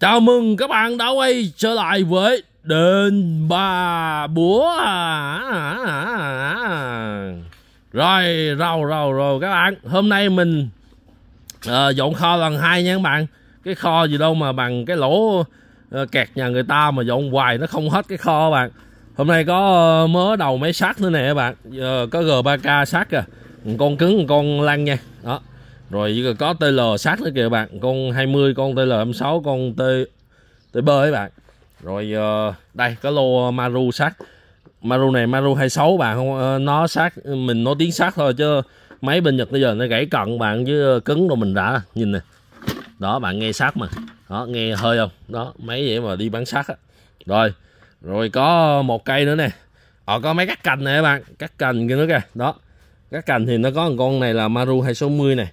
Chào mừng các bạn đã quay trở lại với Đền Bà Búa Rồi, rồi, rồi, rồi các bạn Hôm nay mình uh, dọn kho lần hai nha các bạn Cái kho gì đâu mà bằng cái lỗ uh, kẹt nhà người ta mà dọn hoài nó không hết cái kho các bạn Hôm nay có uh, mớ đầu máy sát nữa nè các bạn uh, Có G3K sát kìa Một con cứng, một con lăn nha Đó, rồi có TL sát nữa kìa bạn Con 20, con TL 26, con T TB ấy bạn Rồi ờ, đây có lô ờ, Maru sát Maru này Maru 26 bạn không ờ, Nó sát, mình nói tiếng sát thôi chứ mấy bên Nhật bây giờ nó gãy cận bạn chứ cứng rồi mình đã Nhìn nè Đó bạn nghe sát mà Đó nghe hơi không Đó mấy vậy mà đi bán sát á Rồi Rồi có một cây nữa nè họ có mấy cắt cành này bạn Cắt cành kia nữa kìa Đó Cắt cành thì nó có một con này là Maru 260 này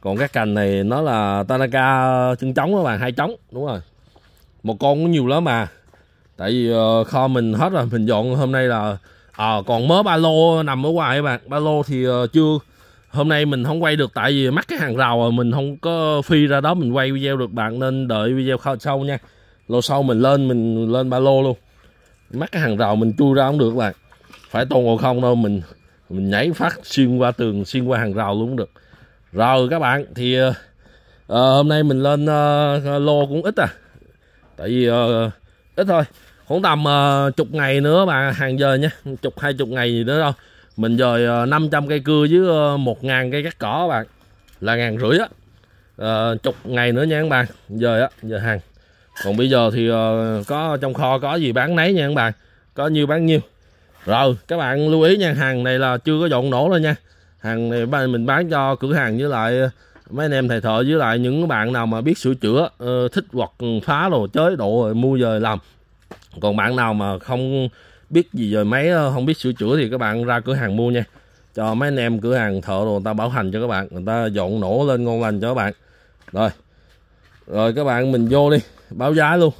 còn các cành này nó là tanaka chân trống các bạn hai trống đúng rồi một con cũng nhiều lắm mà tại vì ờ, kho mình hết rồi mình dọn hôm nay là à, còn mớ ba lô nằm ở ngoài các bạn ba lô thì ờ, chưa hôm nay mình không quay được tại vì mắc cái hàng rào rồi mình không có phi ra đó mình quay video được bạn nên đợi video kho sau nha lô sau mình lên mình lên ba lô luôn mắc cái hàng rào mình chui ra không được bạn phải tôn ngồi không đâu mình mình nhảy phát xuyên qua tường xuyên qua hàng rào luôn cũng được rồi các bạn thì uh, hôm nay mình lên uh, lô cũng ít à tại vì uh, ít thôi khoảng tầm uh, chục ngày nữa mà hàng giờ nhé chục hai chục ngày gì nữa đâu mình dời uh, 500 cây cưa với uh, ngàn cây cắt cỏ bạn là ngàn rưỡi á uh, chục ngày nữa nha các bạn giờ á giờ hàng còn bây giờ thì uh, có trong kho có gì bán nấy nha các bạn có nhiêu bán nhiêu rồi các bạn lưu ý nha hàng này là chưa có dọn nổ đâu nha hàng này mình bán cho cửa hàng với lại ờ, mấy anh em thầy thợ với lại những bạn nào mà biết sửa chữa ờ, thích hoặc phá đồ chế độ rồi mua về làm còn bạn nào mà không biết gì về máy ờ, không biết sửa chữa thì các bạn ra cửa hàng mua nha cho mấy anh em cửa hàng thợ đồ người ta bảo hành cho các bạn người ta dọn nổ lên ngon lành cho các bạn rồi rồi các bạn mình vô đi báo giá luôn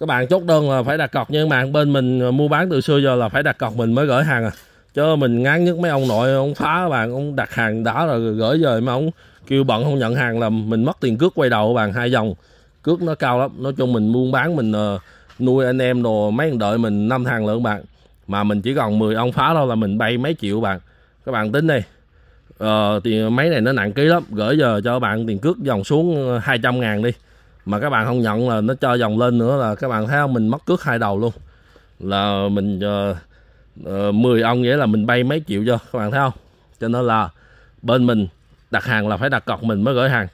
các bạn chốt đơn là phải đặt cọc nhưng mà bên mình mua bán từ xưa giờ là phải đặt cọc mình mới gửi hàng à chứ mình ngán nhất mấy ông nội ông phá bạn ông đặt hàng đã rồi gửi về mà ông kêu bận không nhận hàng là mình mất tiền cước quay đầu bạn hai dòng cước nó cao lắm nói chung mình buôn bán mình ờ, nuôi anh em đồ mấy thằng đợi mình năm thằng lượng bạn mà mình chỉ còn 10 ông phá thôi là mình bay mấy triệu bạn các bạn tính đi ờ, thì máy này nó nặng ký lắm gửi giờ cho bạn tiền cước dòng xuống 200 ờ, ngàn đi mà các bạn không nhận là nó cho dòng lên nữa là các bạn thấy không mình mất cước hai đầu luôn là mình uh, uh, 10 ong nghĩa là mình bay mấy triệu cho các bạn thấy không cho nên là bên mình đặt hàng là phải đặt cọc mình mới gửi hàng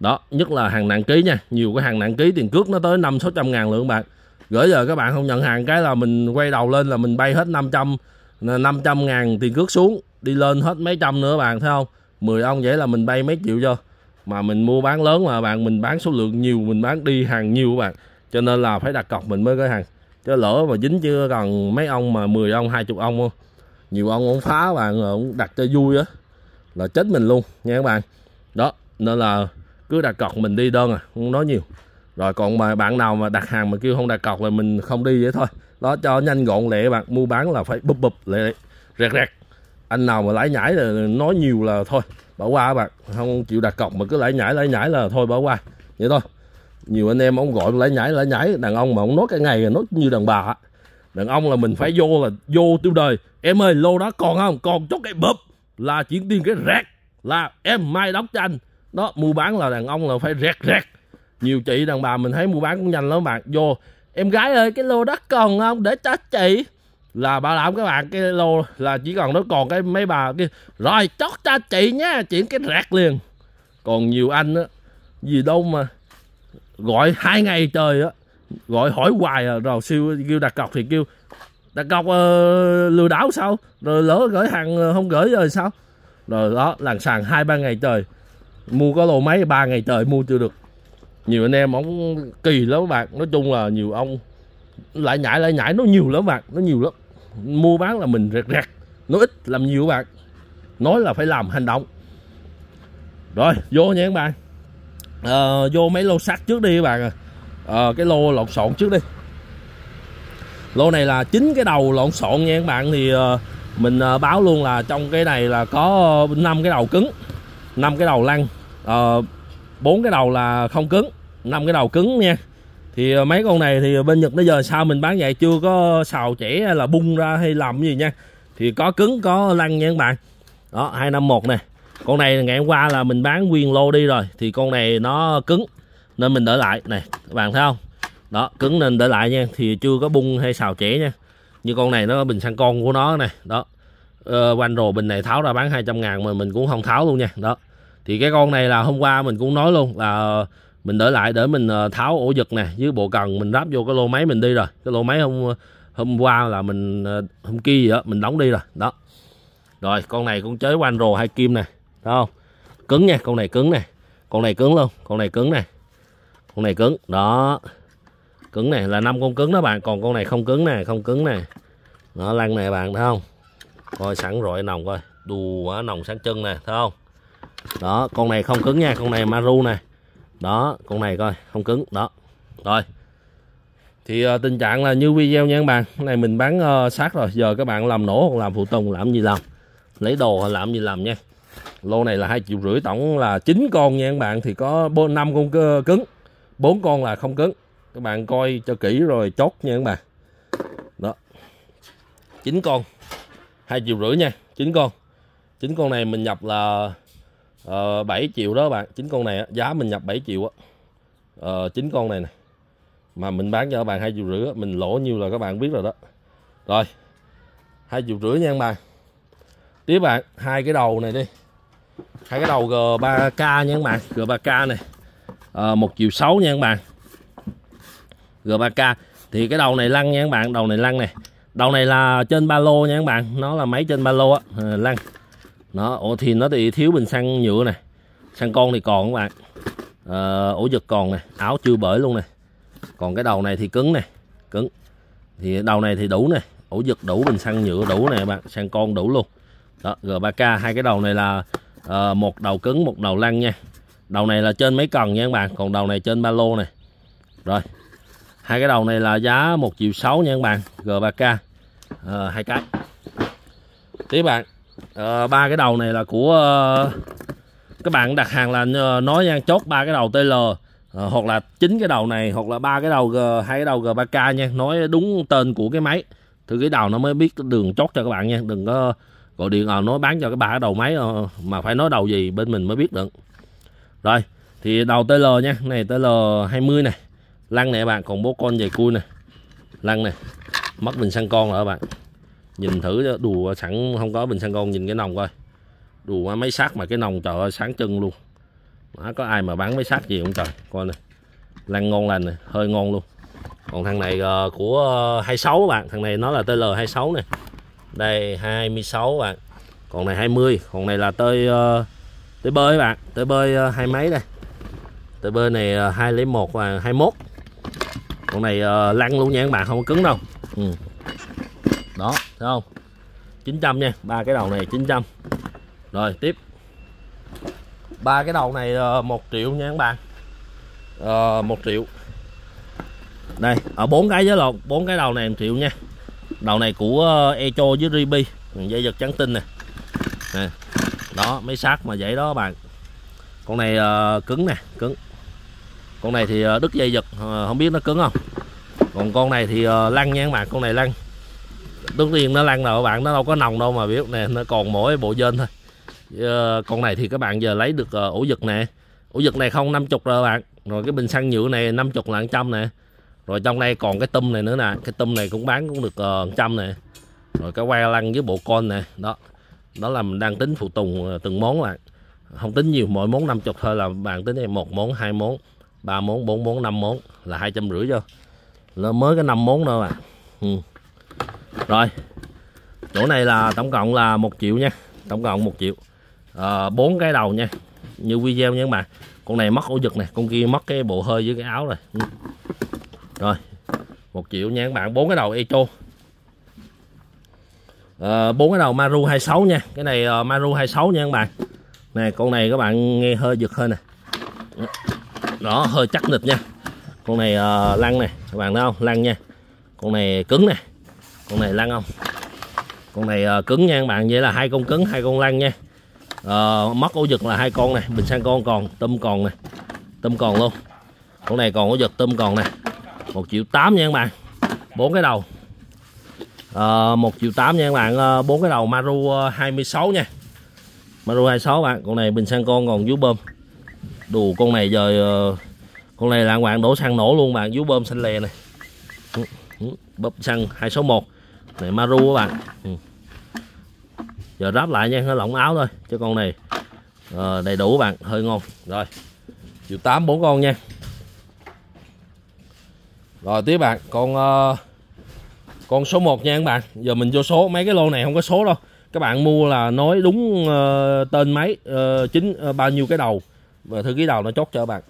đó nhất là hàng nặng ký nha nhiều cái hàng nặng ký tiền cước nó tới năm sáu trăm ngàn lượng bạn gửi giờ các bạn không nhận hàng cái là mình quay đầu lên là mình bay hết 500 500 ngàn tiền cước xuống đi lên hết mấy trăm nữa bạn thấy không 10 ông vậy là mình bay mấy triệu cho mà mình mua bán lớn mà bạn mình bán số lượng nhiều mình bán đi hàng nhiều bạn cho nên là phải đặt cọc mình mới gửi hàng chứ lỡ mà dính chứ còn mấy ông mà 10 ông 20 ông không nhiều ông cũng phá bạn cũng đặt cho vui á là chết mình luôn nha các bạn đó nên là cứ đặt cọc mình đi đơn à không nói nhiều rồi còn mà bạn nào mà đặt hàng mà kêu không đặt cọc là mình không đi vậy thôi đó cho nhanh gọn lẹ bạn mua bán là phải bụp bụp lẹ rẹt rẹt anh nào mà lãi nhảy là nói nhiều là thôi bỏ qua bạn không chịu đặt cọc mà cứ lãi nhảy lãi nhảy là thôi bỏ qua vậy thôi nhiều anh em ông gọi lại nhảy lại nhảy đàn ông mà ông nói cả ngày nói như đàn bà đàn ông là mình phải vô là vô tiêu đời em ơi lô đó còn không còn chốt cái bụp là chuyển tiền cái rẹt là em mai đóng tranh đó mua bán là đàn ông là phải rẹt rẹt nhiều chị đàn bà mình thấy mua bán cũng nhanh lắm bạn vô em gái ơi cái lô đất còn không để cho chị là bà làm các bạn cái lô là chỉ còn nó còn cái mấy bà kia rồi chót cho chị nha chuyển cái rẹt liền còn nhiều anh á gì đâu mà gọi hai ngày trời á gọi hỏi hoài à, rồi siêu kêu đặt cọc thì kêu đặt cọc uh, lừa đảo sao rồi lỡ gửi hàng ờ, không gửi rồi sao rồi đó làng sàn hai ba ngày trời mua có lô máy ba ngày trời mua chưa được nhiều anh em ông kỳ lắm bạn nói chung là nhiều ông lại nhảy lại nhảy nó nhiều lắm bạn nó nhiều lắm mua bán là mình rẹt rẹt nói ít làm nhiều bạn nói là phải làm hành động rồi vô nha các bạn à, vô mấy lô sắt trước đi các bạn à. à cái lô lộn xộn trước đi lô này là chính cái đầu lộn xộn nha các bạn thì à, mình à, báo luôn là trong cái này là có năm cái đầu cứng năm cái đầu lăn bốn à, cái đầu là không cứng năm cái đầu cứng nha thì mấy con này thì bên Nhật tới giờ sao mình bán vậy chưa có xào trẻ hay là bung ra hay làm gì nha thì có cứng có lăn nha các bạn đó 251 này con này ngày hôm qua là mình bán nguyên lô đi rồi thì con này nó cứng nên mình để lại này các bạn thấy không đó cứng nên để lại nha thì chưa có bung hay xào trẻ nha như con này nó bình sang con của nó này đó ờ, quanh rồ bình này tháo ra bán 200 ngàn mà mình cũng không tháo luôn nha đó thì cái con này là hôm qua mình cũng nói luôn là mình để lại để mình ờ, tháo ổ giật nè với bộ cần mình ráp vô cái lô máy mình đi rồi cái lô máy hôm hôm qua là mình ờ, hôm kia gì đó mình đóng đi rồi đó rồi con này cũng chế quanh rồ hai kim này Đúng không? Cứng nha, con này cứng này. Con này cứng luôn, con này cứng này. Con này cứng, đó. Cứng này là năm con cứng đó bạn, còn con này không cứng nè, không cứng nè. Nó lăn này bạn thấy không? Coi sẵn rồi nòng coi. Đùa nòng sáng chân nè, thấy không? Đó, con này không cứng nha, con này maru nè. Đó, con này coi, không cứng, đó. Rồi. Thì uh, tình trạng là như video nha các bạn. Cái này mình bán uh, ờ, sát rồi, giờ các bạn làm nổ hoặc làm phụ tùng làm gì làm. Lấy đồ hoặc làm gì làm nha lô này là hai triệu rưỡi tổng là 9 con nha các bạn thì có 5 con cứng bốn con là không cứng các bạn coi cho kỹ rồi chốt nha các bạn đó chín con hai triệu rưỡi nha chín con chín con này mình nhập là uh, ờ, 7 triệu đó bạn chín con này giá mình nhập 7 triệu á ờ, chín uh, con này nè mà mình bán cho các bạn hai triệu rưỡi mình lỗ nhiêu là các bạn biết rồi đó rồi hai triệu rưỡi nha các bạn tiếp bạn hai cái đầu này đi hai cái đầu G3K nha các bạn G3K này à, ờ, 1 triệu 6 nha các bạn G3K thì cái đầu này lăn nha các bạn đầu này lăn này đầu này là trên ba lô nha các bạn nó là máy trên ba lô á à, lăn nó ổ thì nó thì thiếu bình xăng nhựa này xăng con thì còn các bạn à, ờ, ổ giật còn này áo chưa bởi luôn này còn cái đầu này thì cứng này cứng thì đầu này thì đủ này ổ giật đủ bình xăng nhựa đủ này bạn xăng con đủ luôn đó G3K hai cái đầu này là à, một đầu cứng một đầu lăn nha đầu này là trên mấy cần nha các bạn còn đầu này trên ba lô này rồi hai cái đầu này là giá một triệu sáu nha các bạn g 3 k à, hai cái tiếp bạn à, ba cái đầu này là của uh, các bạn đặt hàng là nói nha chốt ba cái đầu tl à, hoặc là chín cái đầu này hoặc là ba cái đầu g hai cái đầu g 3 k nha nói đúng tên của cái máy thì cái đầu nó mới biết đường chốt cho các bạn nha đừng có gọi điện à, nói bán cho cái bà ở đầu máy ờ, mà phải nói đầu gì bên mình mới biết được rồi thì đầu TL nha này TL 20 này lăn này bạn còn bố con dày cui này lăn này mất bình xăng con rồi bạn nhìn thử đùa sẵn không có bình xăng con nhìn cái nòng coi đùa mấy sát mà cái nòng trời ơi sáng trưng luôn đó, có ai mà bán mấy sát gì không trời coi này lăn ngon lành này hơi ngon luôn còn thằng này uh, của uh, 26 bạn thằng này nó là TL 26 này đây 26 bạn còn này 20 còn này là tới ờ, tới bơi bạn tới bơi ờ, hai mấy đây tới bơi này ờ, hai lấy một và 21 con này lăn luôn nha các bạn không có cứng đâu ừ. đó thấy không 900 nha ba cái đầu này 900 rồi tiếp ba cái đầu này một triệu nha các bạn một triệu đây ở bốn cái giới lộn bốn cái đầu này một triệu nha đầu này của ờ, Echo với Ribi dây giật trắng tinh nè. đó mấy sát mà vậy đó bạn con này uh, cứng nè cứng con này thì uh, đứt dây giật uh, không biết nó cứng không còn con này thì uh, lăn nha bạn con này lăn đứng riêng nó lăn rồi bạn nó đâu có nồng đâu mà biết nè nó còn mỗi bộ dên thôi uh, con này thì các bạn giờ lấy được uh, ổ giật nè ổ giật này không năm chục rồi bạn rồi cái bình xăng nhựa này năm chục là trăm nè rồi trong đây còn cái tum này nữa nè cái tum này cũng bán cũng được uh, trăm này rồi cái que lăn với bộ con này đó đó là mình đang tính phụ tùng ờ, từng món lại không tính nhiều mỗi món 50 thôi là bạn tính đây một món hai món ba món bốn món năm món là hai trăm rưỡi cho là mới cái năm món đâu à ừ. rồi chỗ này là tổng cộng là một triệu nha tổng cộng một triệu ờ, bốn à, cái đầu nha như video nha các bạn con này mất ổ giật này con kia mất cái bộ hơi với cái áo rồi ừ rồi một triệu nha các bạn bốn cái đầu echo ờ, bốn à, cái đầu maru 26 nha cái này uh, maru 26 nha các bạn nè con này các bạn nghe hơi giật hơi nè đó hơi chắc nịch nha con này uh, ờ, lăn nè các bạn thấy không lăn nha con này cứng nè con này lăn không con này uh, cứng nha các bạn vậy là hai con cứng hai con lăn nha uh, mất ổ giật là hai con nè bình sang con còn tôm còn nè tôm còn luôn con này còn ổ giật tôm còn nè một triệu tám nha các bạn bốn cái đầu ờ, một triệu tám nha các bạn ờ, bốn cái đầu Maru 26 ờ, nha Maru 26 bạn con này bình xăng con còn vú bơm đù con này giờ con này là bạn đổ xăng nổ luôn bạn vú bơm xanh lè này ừ, ừ, bóp xăng 261 này Maru các bạn ừ. giờ ráp lại nha nó lỏng áo thôi cho con này à, đầy đủ bạn hơi ngon rồi triệu tám bốn con nha rồi tiếp bạn con uh, con số 1 nha các bạn giờ mình vô số mấy cái lô này không có số đâu các bạn mua là nói đúng uh, tên máy uh, chính uh, bao nhiêu cái đầu và thư ký đầu nó chốt cho các bạn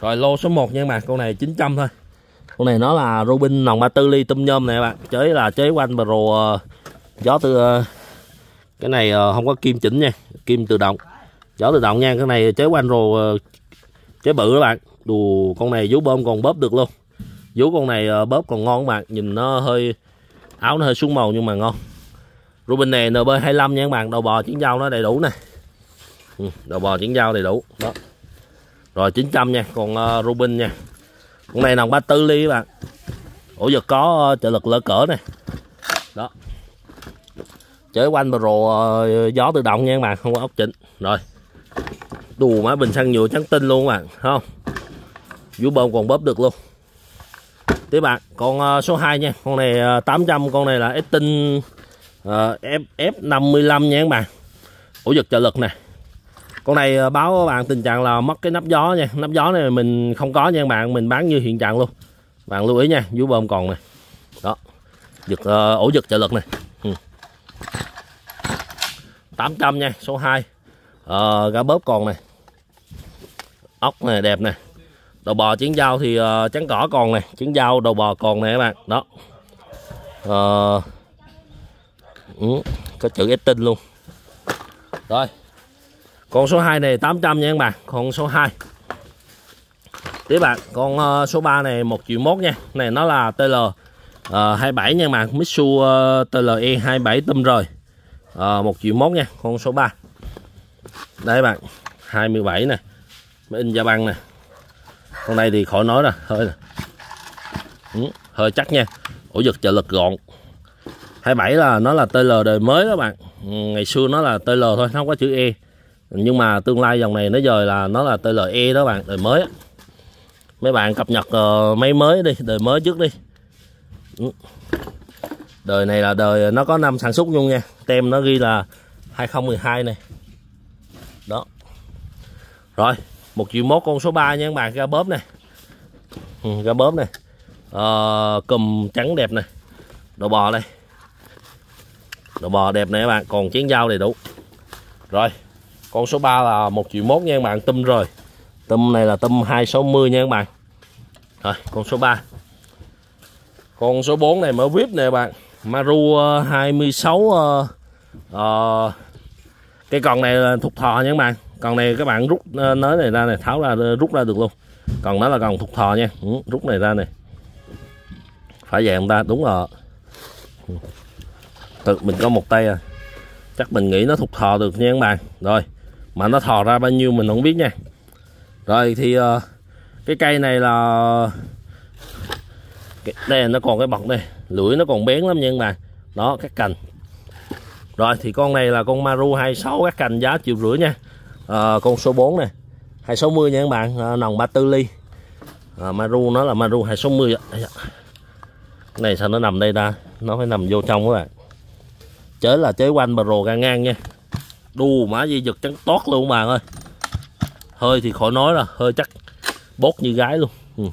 rồi lô số 1 nha các bạn con này 900 thôi con này nó là Robin nòng 34 ly tôm nhôm này các bạn chế là chế quanh và uh, gió từ uh, cái này uh, không có kim chỉnh nha kim tự động gió tự động nha cái này chế quanh rồ uh, chế bự các bạn đù con này vú bơm còn bóp được luôn vú con này ờ, bóp còn ngon các bạn nhìn nó hơi áo nó hơi xuống màu nhưng mà ngon Rubin này NB25 nha các bạn đầu bò chiến dao nó đầy đủ nè ừ, đầu bò chiến dao đầy đủ đó rồi 900 nha còn ờ, Rubin nha con này nòng 34 ly các bạn ổ giật có ờ, trợ lực lỡ cỡ này đó chở quanh mà rồ gió tự động nha các bạn không có ốc chỉnh rồi đù má bình xăng nhựa trắng tinh luôn các bạn không vú bơm còn bóp được luôn tía bạn con ờ, số 2 nha con này 800 ờ, con này là Estin uh, F55 nha các bạn ổ giật trợ lực nè con này ờ, báo các bạn tình trạng là mất cái nắp gió nha nắp gió này mình không có nha các bạn mình bán như hiện trạng luôn bạn lưu ý nha vú bơm còn nè đó giật uh, ổ giật trợ lực này ừ. 800 nha số 2 uh, gã bóp còn này ốc này đẹp này đầu bò chiến dao thì uh, trắng cỏ còn này chiến dao đầu bò còn này các bạn đó uh, có chữ ít tinh luôn rồi con số 2 này 800 nha các bạn con số 2 tiếp bạn con uh, số 3 này 1 triệu mốt nha này nó là TL uh, 27 nha bạn Mitsu uh, TLE 27 tâm rồi uh, 1 triệu mốt nha con số 3 đây các bạn 27 nè mới in da băng nè con này thì khỏi nói rồi hơi ừ, hơi chắc nha ổ giật trợ lực gọn 27 là nó là TL đời mới đó bạn ừ, ngày xưa nó là TL thôi nó không có chữ E nhưng mà tương lai dòng này nó giờ là nó là TL E đó bạn đời mới mấy bạn cập nhật uh, máy mới đi đời mới trước đi ừ. đời này là đời nó có năm sản xuất luôn nha tem nó ghi là 2012 này đó rồi 1 triệu mốt con số 3 nha các bạn ra bóp này ừ, ra bóp này à, cùm trắng đẹp này đồ bò đây đồ bò đẹp này các bạn còn chén dao đầy đủ rồi con số 3 là 1 triệu mốt nha các bạn tum rồi tum này là tum 260 nha các bạn rồi con số 3 con số 4 này mở vip nè bạn Maru 26 uh, uh, cái con này là thuộc thò nha các bạn còn này các bạn rút ờ, nới này ra này tháo ra rút ra được luôn còn nó là còn thuộc thò nha ừ, rút này ra này phải về ông ta đúng rồi ừ. tự mình có một tay à chắc mình nghĩ nó thuộc thò được nha các bạn rồi mà nó thò ra bao nhiêu mình không biết nha rồi thì ờ, cái cây này là đây nó còn cái bọc đây lưỡi nó còn bén lắm nha các bạn đó các cành rồi thì con này là con Maru 26 các cành giá triệu rưỡi nha à, con số 4 này 260 nha các bạn à, nòng 34 ly à, Maru nó là Maru 260 ạ cái này sao nó nằm đây ta nó phải nằm vô trong các bạn chế là chế quanh bờ rồ ra ngang nha đu má di giật trắng tót luôn bạn ơi hơi thì khỏi nói là hơi chắc bốt như gái luôn ừ.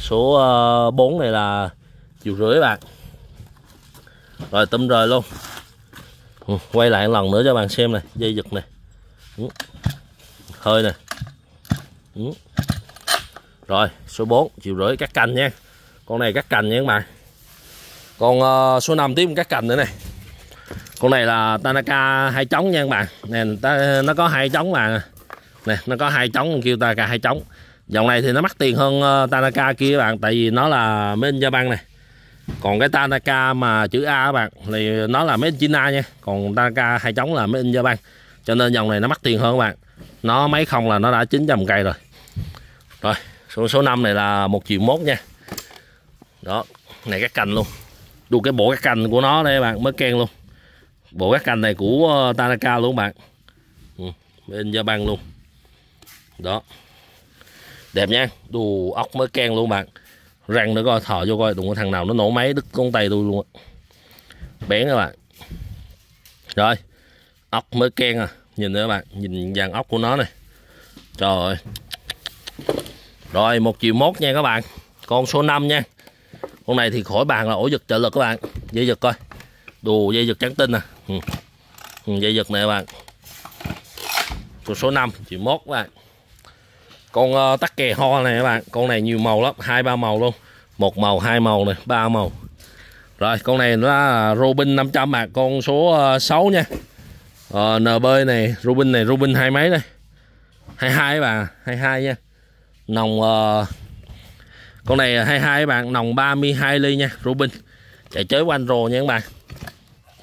số uh, 4 này là chiều rưỡi bạn rồi tâm rời luôn ừ. quay lại một lần nữa cho bạn xem này dây giật này Ừ. hơi nè ừ. rồi số 4 chiều rưỡi cắt cành nha con này cắt cành nha các bạn còn uh, số 5 tiếp cắt cành nữa này con này là Tanaka hai trống nha các bạn nè ta, nó có hai trống mà nè nó có hai trống kêu Tanaka hai trống dòng này thì nó mắc tiền hơn uh, Tanaka kia các bạn tại vì nó là made in Japan này còn cái Tanaka mà chữ A các bạn thì nó là made China nha còn Tanaka hai trống là made in Japan cho nên dòng này nó mắc tiền hơn các bạn nó mấy không là nó đã 900 cây rồi rồi số số 5 này là một triệu mốt nha đó này các cành luôn đu cái bộ các cành của nó đây các bạn mới khen luôn bộ các cành này của ờ, Tanaka luôn các bạn ừ, bên gia băng luôn đó đẹp nha đủ ốc mới khen luôn các bạn răng nữa coi thò vô coi đụng có thằng nào nó nổ máy đứt con tay tôi luôn á bén các bạn rồi ốc mới khen à nhìn nữa bạn nhìn vàng ốc của nó này trời ơi rồi một triệu mốt nha các bạn con số 5 nha con này thì khỏi bàn là ổ giật trợ lực các bạn dây giật coi đồ dây giật trắng tinh à ừ. ừ dây giật này bạn con số 5 triệu mốt các bạn con uh, tắc kè ho này các bạn con này nhiều màu lắm hai ba màu luôn một màu hai màu này ba màu rồi con này nó là robin 500 bạc con số 6 ờ, nha Ờ, nờ bơi này, Rubin này, Rubin hai mấy đây. 22 bà, 22 nha. Nòng uh, con này 22 bạn, nòng 32 ly nha, Rubin. Chạy chới quanh rồ nha các bạn.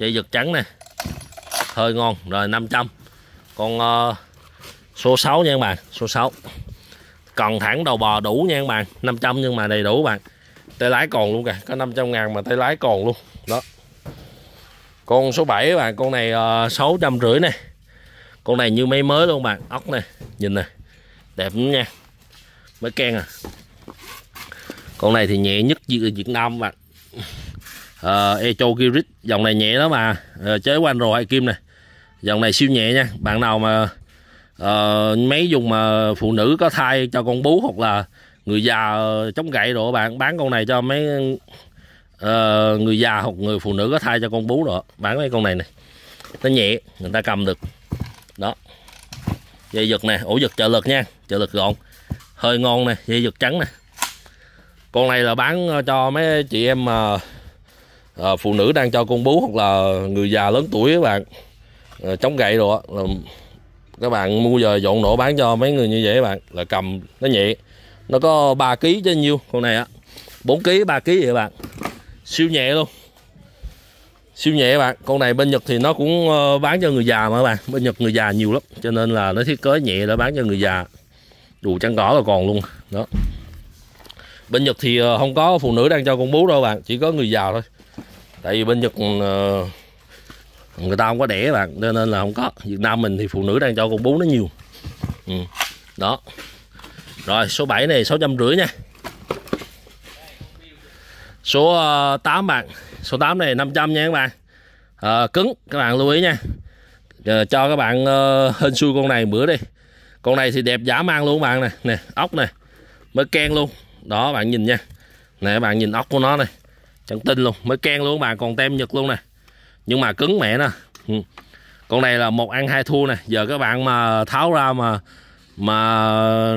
Chạy giật trắng nè. Hơi ngon, rồi 500. Con uh, số 6 nha các bạn, số 6. Cần thẳng đầu bò đủ nha các bạn, 500 nhưng mà đầy đủ bạn. Tay lái còn luôn kìa, có 500 ngàn mà tay lái còn luôn. Đó con số 7 các bạn con này ờ, sáu trăm rưỡi này con này như máy mới luôn bạn ốc này nhìn này đẹp lắm nha mới ken à con này thì nhẹ nhất Việt ờ, Nam bạn à, ờ, Echo Kirit dòng này nhẹ lắm mà à, chế quanh rồi hay kim này dòng này siêu nhẹ nha bạn nào mà à, mấy dùng mà phụ nữ có thai cho con bú hoặc là người già chống gậy rồi bạn bán con này cho mấy Ờ, người già hoặc người phụ nữ có thai cho con bú rồi bán mấy con này này nó nhẹ người ta cầm được đó dây giật nè ổ giật trợ lực nha trợ lực gọn hơi ngon nè dây giật trắng nè con này là bán ờ, cho mấy chị em uh, uh, phụ nữ đang cho con bú hoặc là người già lớn tuổi các bạn uh, chống gậy rồi Là các bạn mua giờ dọn nổ bán cho mấy người như vậy các bạn là cầm nó nhẹ nó có 3 kg chứ nhiêu con này á 4 kg 3 kg vậy các bạn siêu nhẹ luôn siêu nhẹ các bạn con này bên Nhật thì nó cũng ờ, bán cho người già mà các bạn bên Nhật người già nhiều lắm cho nên là nó thiết kế nhẹ để bán cho người già đủ chăn cỏ là còn luôn đó bên Nhật thì ờ, không có phụ nữ đang cho con bú đâu bạn chỉ có người già thôi tại vì bên Nhật ừ, ờ, người ta không có đẻ bạn cho nên là không có Việt Nam mình thì phụ nữ đang cho con bú nó nhiều ừ. đó rồi số 7 này sáu trăm rưỡi nha số 8 ờ, bạn số 8 này 500 nha các bạn à, cứng các bạn lưu ý nha à, cho các bạn uh, hên xui con này bữa đi con này thì đẹp giả mang luôn các bạn này. nè nè ốc này mới ken luôn đó bạn nhìn nha nè bạn nhìn ốc của nó này chẳng tin luôn mới ken luôn các bạn còn tem nhật luôn nè nhưng mà cứng mẹ nè ừ. con này là một ăn hai thua nè giờ các bạn mà tháo ra mà mà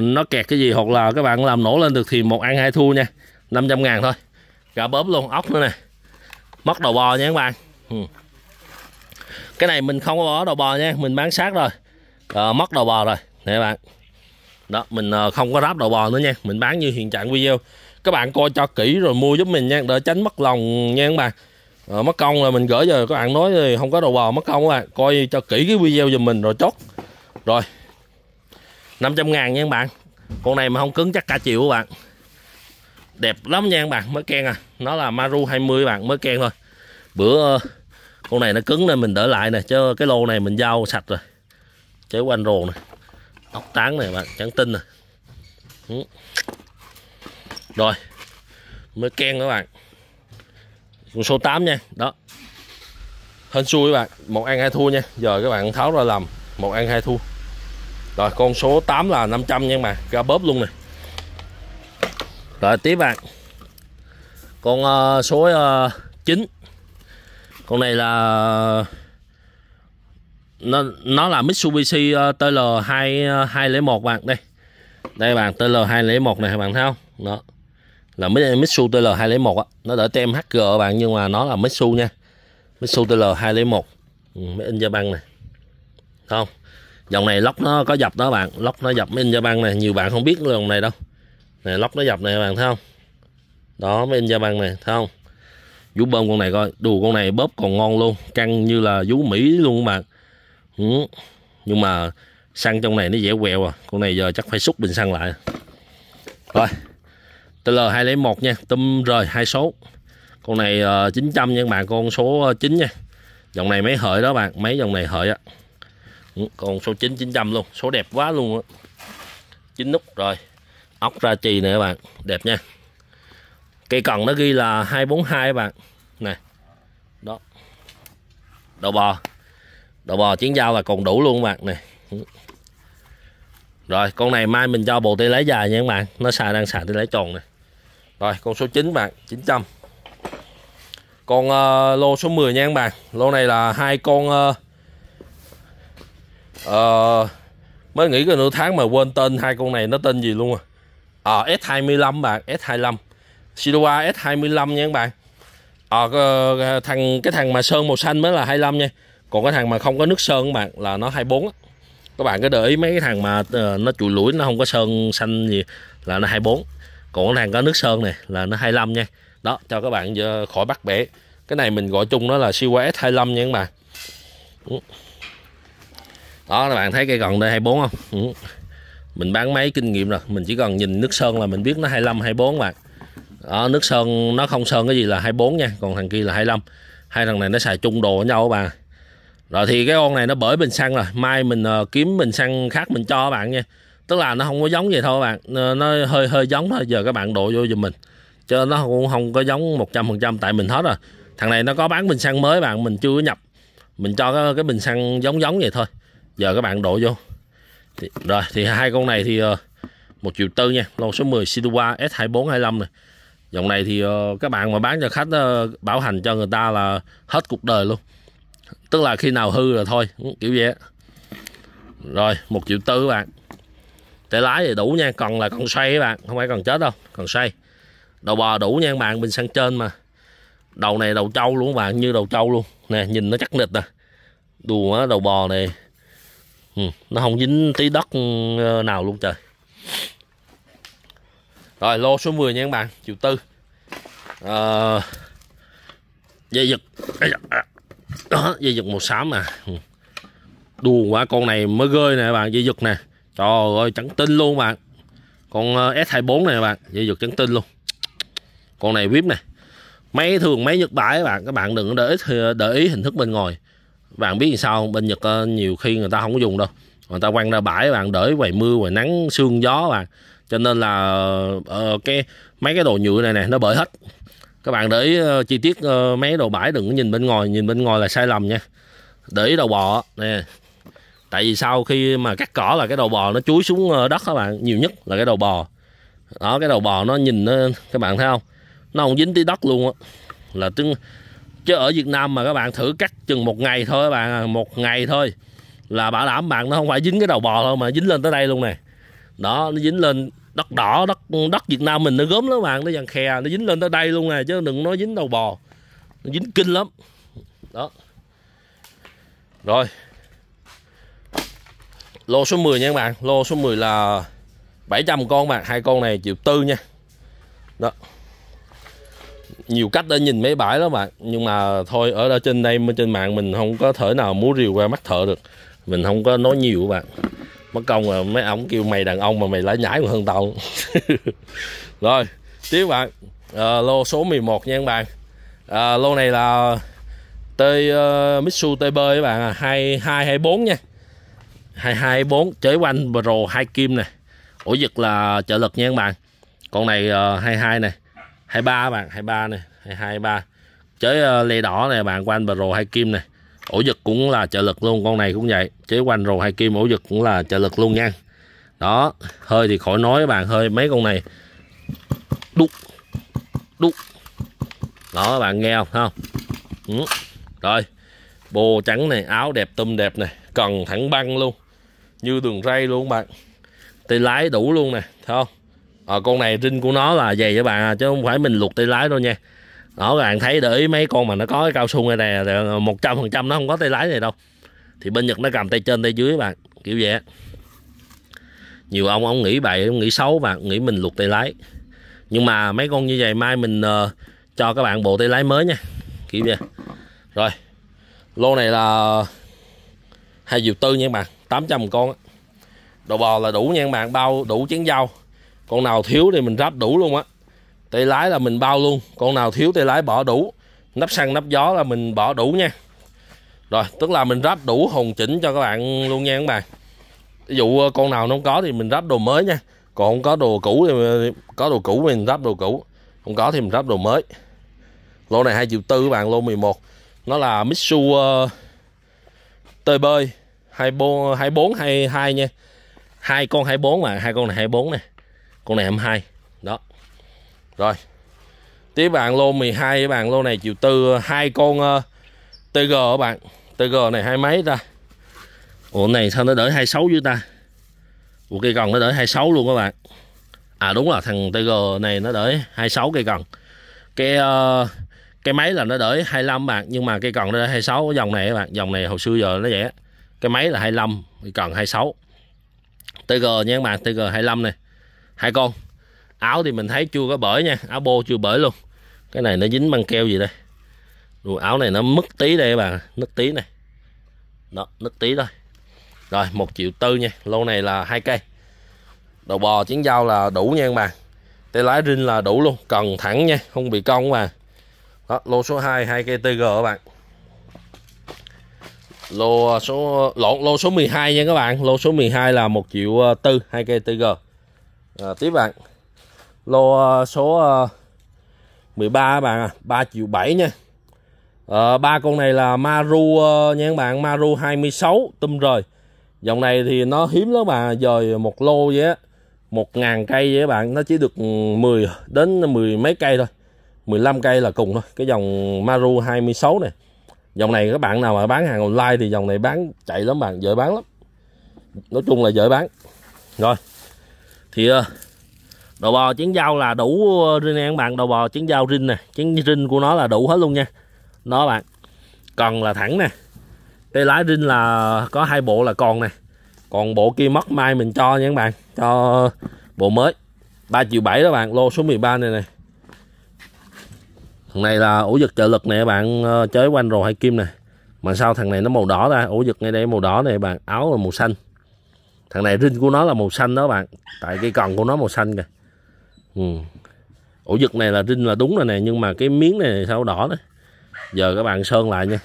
nó kẹt cái gì hoặc là các bạn làm nổ lên được thì một ăn hai thua nha 500 ngàn thôi gà bốm luôn ốc nữa nè mất đầu bò nha các bạn ừ. cái này mình không có bỏ đầu bò nha mình bán sát rồi à, mất đầu bò rồi nè các bạn đó mình ờ, không có ráp đầu bò nữa nha mình bán như hiện trạng video các bạn coi cho kỹ rồi mua giúp mình nha để tránh mất lòng nha các bạn à, mất công rồi mình gửi giờ các bạn nói thì không có đầu bò mất công các bạn coi cho kỹ cái video giùm mình rồi chốt rồi 500 ngàn nha các bạn con này mà không cứng chắc cả chịu các bạn đẹp lắm nha các bạn mới ken à nó là maru 20 bạn mới ken thôi bữa ờ, con này nó cứng nên mình đỡ lại nè chứ cái lô này mình giao sạch rồi chế quanh rồ này ốc tán này bạn trắng tinh này ừ. rồi mới ken các bạn con số 8 nha đó hên xui các bạn một ăn hai thua nha giờ các bạn tháo ra làm một ăn hai thua rồi con số 8 là 500 nha các bạn ra bóp luôn này rồi tiếp bạn Con uh, số uh, ờ, 9 Con này là Nó, nó là Mitsubishi uh, TL2, uh, 201 bạn Đây Đây bạn TL201 này bạn thấy không Đó là Mitsu TL201 á Nó đỡ tem HG bạn nhưng mà nó là Mitsu nha Mitsu TL201 ừ, Máy in gia băng này Thấy không Dòng này lóc nó có dập đó bạn Lóc nó dập in gia băng này Nhiều bạn không biết dòng này đâu này lóc nó dập này các bạn thấy không đó mấy in da bằng này thấy không vú bơm con này coi đù con này bóp còn ngon luôn căng như là vú mỹ luôn các bạn ừ. nhưng mà xăng trong này nó dẻo quẹo à con này giờ chắc phải xúc bình xăng lại rồi tl hai lấy một nha tôm rời hai số con này uh, ờ, 900 nha các bạn con số 9 ờ, nha dòng này mấy hợi đó bạn mấy dòng này hợi á ừ. con số 9 900 luôn số đẹp quá luôn á chín nút rồi ốc ra chi nè các bạn đẹp nha cây cần nó ghi là 242 các bạn này đó đầu bò đầu bò chiến giao là còn đủ luôn các bạn này rồi con này mai mình cho bộ tay lấy dài nha các bạn nó xài đang xài tê lấy tròn này rồi con số 9 bạn 900 con uh, lô số 10 nha các bạn lô này là hai con uh, uh, mới nghĩ cái nửa tháng mà quên tên hai con này nó tên gì luôn à ở à, S25 bạn S25 Sidoa S25 nha các bạn ở ờ, thằng cái thằng mà sơn màu xanh mới là 25 nha còn cái thằng mà không có nước sơn các bạn là nó 24 á các bạn cứ để ý mấy cái thằng mà ờ, nó chùi lũi nó không có sơn xanh gì là nó 24 còn cái thằng có nước sơn này là nó 25 nha đó cho các bạn khỏi bắt bẻ cái này mình gọi chung nó là siêu S25 nha các bạn ừ. đó các bạn thấy cây gần đây 24 không ừ mình bán máy kinh nghiệm rồi mình chỉ cần nhìn nước sơn là mình biết nó 25 24 bạn đó, nước sơn nó không sơn cái gì là 24 nha còn thằng kia là 25 hai thằng này nó xài chung đồ với nhau các bạn rồi thì cái con này nó bởi bình xăng rồi mai mình uh, kiếm bình xăng khác mình cho các bạn nha tức là nó không có giống vậy thôi bạn nó hơi hơi giống thôi giờ các bạn đổ vô giùm mình cho nó cũng không có giống 100% tại mình hết rồi thằng này nó có bán bình xăng mới bạn mình chưa nhập mình cho cái, cái bình xăng giống giống vậy thôi giờ các bạn đổ vô thì, rồi thì hai con này thì ờ, một triệu tư nha lô số 10 Sidua S2425 này dòng này thì ờ, các bạn mà bán cho khách ờ, bảo hành cho người ta là hết cuộc đời luôn tức là khi nào hư là thôi ừ, kiểu vậy rồi một triệu tư các bạn tay lái thì đủ nha còn là còn xoay các bạn không phải còn chết đâu còn xoay đầu bò đủ nha các bạn mình sang trên mà đầu này đầu trâu luôn các bạn như đầu trâu luôn nè nhìn nó chắc nịch nè đùa đầu bò này Ừ, nó không dính tí đất ừ, nào luôn trời rồi lô số 10 nha các bạn chiều tư à, dây giật à. đó, dây giật màu xám à ừ. đùa quá con này mới gơi nè bạn dây giật nè trời ơi trắng tinh luôn bạn con ờ, S24 này bạn dây giật trắng tinh luôn con này vip này máy thường máy Nhật Bản các bạn các bạn đừng để ý, ờ, để ý hình thức bên ngoài bạn biết sao không? bên Nhật ờ, nhiều khi người ta không có dùng đâu người ta quăng ra bãi bạn để ngoài mưa ngoài nắng sương gió bạn cho nên là ờ, cái mấy cái đồ nhựa này nè nó bởi hết các bạn để ý ờ, chi tiết mấy đồ bãi đừng có nhìn bên ngoài nhìn bên ngoài là sai lầm nha để ý đầu bò nè tại vì sau khi mà cắt cỏ là cái đầu bò nó chuối xuống đất các bạn nhiều nhất là cái đầu bò đó cái đầu bò nó nhìn các bạn thấy không nó không dính tí đất luôn á là tiếng chứ ở Việt Nam mà các bạn thử cắt chừng một ngày thôi các bạn à, một ngày thôi là bảo đảm bạn nó không phải dính cái đầu bò thôi mà dính lên tới đây luôn nè đó nó dính lên đất đỏ đất đất Việt Nam mình nó gớm lắm bạn nó dàn khe nó dính lên tới đây luôn nè chứ đừng nói dính đầu bò nó dính kinh lắm đó rồi lô số 10 nha các bạn lô số 10 là 700 con bạn hai con này triệu tư nha đó nhiều cách để nhìn mấy bãi lắm bạn nhưng mà thôi ở trên đây trên mạng mình không có thể nào múa rìu qua mắt thợ được mình không có nói nhiều bạn mất công là mấy ông kêu mày đàn ông mà mày lại nhảy còn hơn tàu rồi tiếp bạn à, lô số 11 nha các bạn à, lô này là T uh, Mitsu TB các bạn à. hai bốn nha hai hai bốn chế quanh Pro hai kim này ổ giật là trợ lực nha các bạn con này uh, hai này 23 bạn 23 này 223 chế lê đỏ này bạn quanh và rồ hai kim này ổ giật cũng là trợ lực luôn con này cũng vậy chới quanh rồ hai kim ổ giật cũng là trợ lực luôn nha đó hơi thì khỏi nói bạn hơi mấy con này đúc đúc đó bạn nghe không không ừ. rồi bồ trắng này áo đẹp tôm đẹp này cần thẳng băng luôn như đường ray luôn bạn tay lái đủ luôn nè thấy không à, con này rinh của nó là dày các bạn à, chứ không phải mình luộc tay lái đâu nha đó các bạn thấy để ý mấy con mà nó có cái cao su này nè ờ, một trăm phần trăm nó không có tay lái này đâu thì bên nhật nó cầm tay trên tay dưới bạn kiểu vậy nhiều ông ông nghĩ bậy ông nghĩ xấu mà nghĩ mình luộc tay lái nhưng mà mấy con như vậy mai mình uh, cho các bạn bộ tay lái mới nha kiểu vậy rồi lô này là hai triệu tư nha các bạn 800 con đồ bò là đủ nha các bạn bao đủ chén dao con nào thiếu thì mình ráp đủ luôn á tay lái là mình bao luôn con nào thiếu tay lái bỏ đủ nắp xăng nắp gió là mình bỏ đủ nha rồi tức là mình ráp đủ hồn chỉnh cho các bạn luôn nha các bạn ví dụ ờ, con nào nó không có thì mình ráp đồ mới nha còn không có đồ cũ thì ờ, có đồ cũ mình ráp đồ cũ không có thì mình ráp đồ mới lô này hai triệu tư các bạn lô 11 nó là Mitsu uh, tơi bơi 24 24 hai nha hai con 24 mà hai con này 24 này con này 22 đó rồi tiếp bạn lô 12 bạn lô này chiều tư hai con uh, ờ, TG các bạn TG này hai mấy ta Ủa này sao nó đỡ 26 với ta Ủa cây cần nó đỡ 26 luôn các bạn À đúng là thằng TG này nó đỡ 26 cây cần Cái uh, cái máy là nó đỡ 25 bạn Nhưng mà cây cần nó đỡ 26 cái dòng này các bạn Dòng này hồi xưa giờ nó vậy Cái máy là 25 Cây cần 26 TG nha các bạn TG 25 này hai con áo thì mình thấy chưa có bởi nha áo bô chưa bởi luôn cái này nó dính băng keo gì đây rồi áo này nó mất tí đây bà nứt tí này đó nứt tí thôi rồi một triệu tư nha lô này là hai cây đầu bò chiến dao là đủ nha các bạn tay lái rin là đủ luôn cần thẳng nha không bị cong mà đó lô số 2 hai cây tg các bạn lô số lộn lô số 12 nha các bạn lô số 12 là một triệu ờ, tư hai cây tg à, tiếp bạn lô à, số 13 à, bạn à 3 triệu 7 nha à, ba con này là Maru ờ, nha các bạn Maru 26 tum rồi dòng này thì nó hiếm lắm mà dời một lô vậy á một ngàn cây vậy bạn nó chỉ được 10 đến mười mấy cây thôi 15 cây là cùng thôi cái dòng Maru 26 này dòng này các bạn nào mà bán hàng online thì dòng này bán chạy lắm bạn dễ bán lắm nói chung là dễ bán rồi thì ờ, đầu bò chiến dao là đủ ờ, rin nha các bạn đầu bò chiến dao rin nè chiến rin của nó là đủ hết luôn nha đó bạn cần là thẳng nè cây lái rin là có hai bộ là còn nè còn bộ kia mất mai mình cho nha các bạn cho bộ mới 3 triệu 7 đó bạn lô số 13 này nè thằng này là ủ giật trợ lực nè bạn ờ, chơi quanh rồi hay kim nè mà sao thằng này nó màu đỏ ra ủ giật ngay đây màu đỏ này bạn áo là màu xanh thằng này rinh của nó là màu xanh đó bạn tại cây cần của nó màu xanh kìa ừ. ổ giật này là rinh là đúng rồi nè nhưng mà cái miếng này sao đỏ đấy giờ các bạn sơn lại nha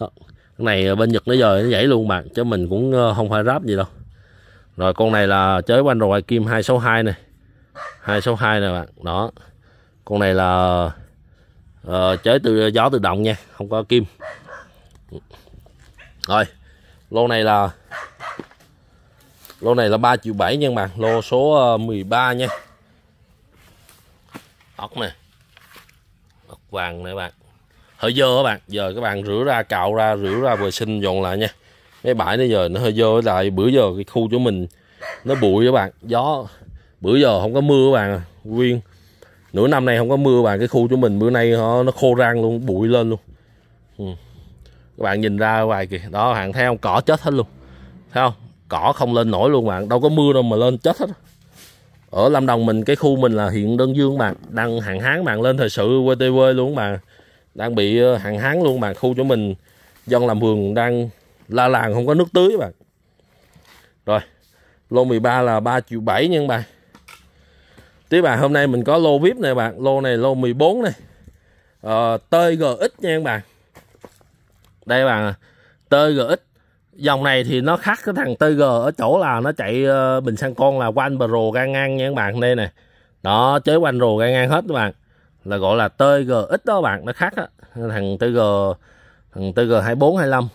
đó. cái này bên nhật nó giờ nó dãy luôn bạn chứ mình cũng ờ, không phải ráp gì đâu rồi con này là chới quanh rồi kim 262 này 262 này bạn đó con này là uh, ờ, chới từ gió tự động nha không có kim rồi lô này là lô này là 3 triệu 7 nha bạn lô số 13 ờ, nha ốc nè ốc vàng nè bạn hơi dơ các bạn giờ các bạn rửa ra cạo ra rửa ra vệ sinh dọn lại nha cái bãi nó giờ nó hơi dơ lại bữa giờ cái khu chỗ mình nó bụi các bạn gió bữa giờ không có mưa các bạn à. nguyên nửa năm nay không có mưa bạn cái khu của mình bữa nay nó, khô rang luôn bụi lên luôn ừ. các bạn nhìn ra vài kìa đó bạn theo không cỏ chết hết luôn thấy không cỏ không lên nổi luôn bạn đâu có mưa đâu mà lên chết hết ở Lâm Đồng mình cái khu mình là hiện đơn dương bạn đang hạn hán bạn lên thời sự quê tê quê luôn bạn đang bị ờ, hạn hán luôn bạn khu chỗ mình dân làm vườn đang la làng không có nước tưới bạn rồi lô 13 là 3 triệu 7 nhưng bạn tí bạn hôm nay mình có lô VIP này bạn lô này lô 14 này uh, ờ, TGX nha bạn đây bạn TGX dòng này thì nó khác cái thằng G ở chỗ là nó chạy ờ, bình xăng con là quanh bờ rồ gan ngang nha các bạn đây này đó chế quanh rồ gan ngang hết các bạn là gọi là TGX đó bạn nó khác á thằng G thằng TG 24 25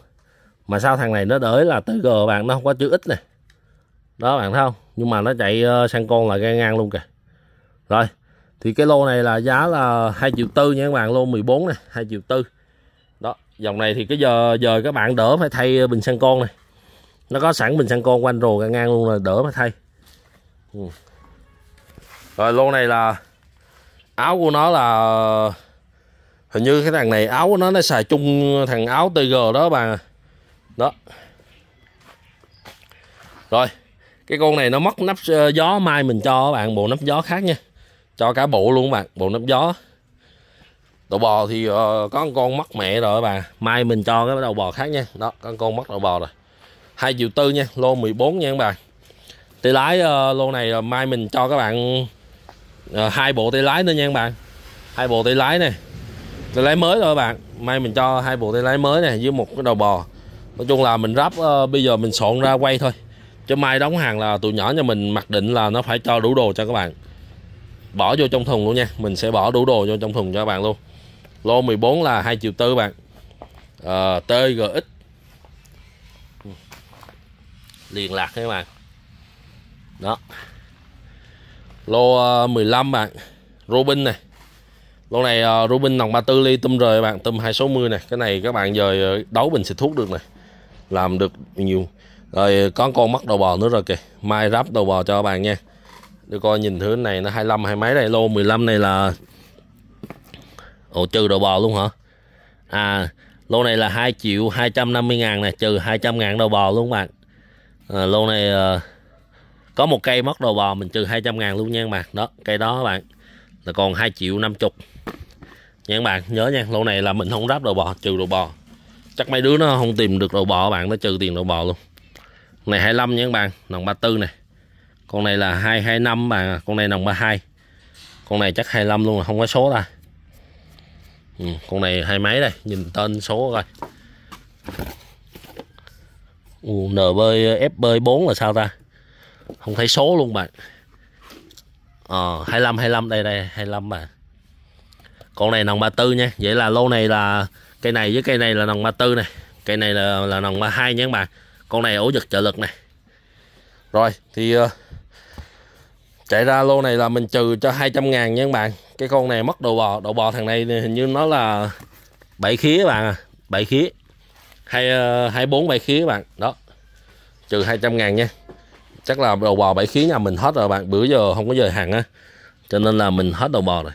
mà sao thằng này nó đỡ là G bạn nó không có chữ X này đó bạn thấy không nhưng mà nó chạy uh, ờ, sang con là gan ngang luôn kìa rồi thì cái lô này là giá là 2 triệu tư nha các bạn lô 14 này 2 triệu tư dòng này thì cái giờ giờ các bạn đỡ phải thay ờ, bình xăng con này nó có sẵn bình xăng con quanh rồ ngang ngang luôn là đỡ phải thay ừ. rồi lô này là áo của nó là ờ, hình như cái thằng này áo của nó nó xài chung thằng áo tg đó bà đó rồi cái con này nó mất nắp ờ, gió mai mình cho bạn bộ nắp gió khác nha cho cả bộ luôn các bạn bộ nắp gió đầu bò thì uh, có con mất mẹ rồi bà mai mình cho cái đầu bò khác nha đó con con mất đầu bò rồi hai triệu tư nha lô 14 nha các bạn tay lái uh, lô này uh, mai mình cho các bạn hai uh, bộ tay lái nữa nha các bạn hai bộ tay lái này tay lái mới rồi các bạn mai mình cho hai bộ tay lái mới này với một cái đầu bò nói chung là mình ráp uh, bây giờ mình soạn ra quay thôi chứ mai đóng hàng là tụi nhỏ nhà mình mặc định là nó phải cho đủ đồ cho các bạn bỏ vô trong thùng luôn nha mình sẽ bỏ đủ đồ vô trong thùng cho các bạn luôn lô 14 là 2 triệu tư bạn à, ờ, TGX liền lạc các bạn đó lô 15 ờ, bạn Robin này lô này ờ, Robin nòng 34 ly tum rời bạn tum 260 này cái này các bạn giờ đấu bình xịt thuốc được này làm được nhiều rồi có con mắc đầu bò nữa rồi kìa mai ráp đầu bò cho các bạn nha để coi nhìn thứ này nó 25 hai mấy đây lô 15 này là Ồ trừ đồ bò luôn hả? À lô này là 2 triệu 250 ngàn nè, trừ 200 ngàn đồ bò luôn bạn. À, lô này à, có một cây mất đồ bò mình trừ 200 ngàn luôn nha bạn. Đó, cây đó bạn là còn 2 triệu 50. Nha các bạn, nhớ nha, lô này là mình không ráp đồ bò, trừ đồ bò. Chắc mấy đứa nó không tìm được đồ bò bạn, nó trừ tiền đồ bò luôn. Này 25 nha các bạn, nòng 34 này. Con này là 225 bạn, con này nòng 32. Con này chắc 25 luôn là không có số ta. Ừ, con này hai máy đây nhìn tên số coi n bơi f bơi 4 là sao ta không thấy số luôn bạn ờ hai mươi 25 đây đây 25 mà con này nòng 34 nha vậy là lô này là cây này với cây này là nòng 34 này cây này là là nòng 32 nha các bạn con này ổ giật trợ lực này rồi thì uh, chạy ra lô này là mình trừ cho 200 ngàn nha các bạn cái con này mất đầu bò đầu bò thằng này hình như nó là bảy khía bạn à bảy khía hai ờ, hai bốn bảy khía bạn đó trừ 200 ngàn nha chắc là đầu bò bảy khía nhà mình hết rồi bạn bữa giờ không có giờ hàng á cho nên là mình hết đầu bò rồi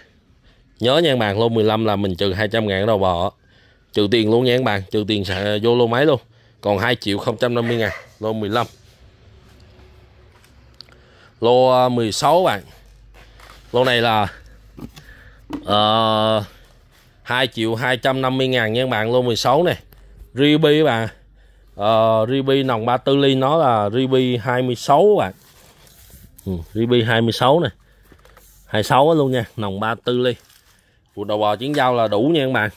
nhớ nha bạn lô 15 là mình trừ 200 ngàn đầu bò trừ tiền luôn nha bạn trừ tiền sẽ ờ, vô lô máy luôn còn 2 triệu 050 ngàn lô 15 lô 16 ờ, bạn lô này là à, ờ, 2 triệu 250 ngàn nha bạn lô 16 này Ruby bạn à, ờ, Ruby nòng 34 ly nó là Ruby 26 bạn ừ, Ruby 26 này 26 luôn nha nòng 34 ly Cuộc đầu bò chiến giao là đủ nha các bạn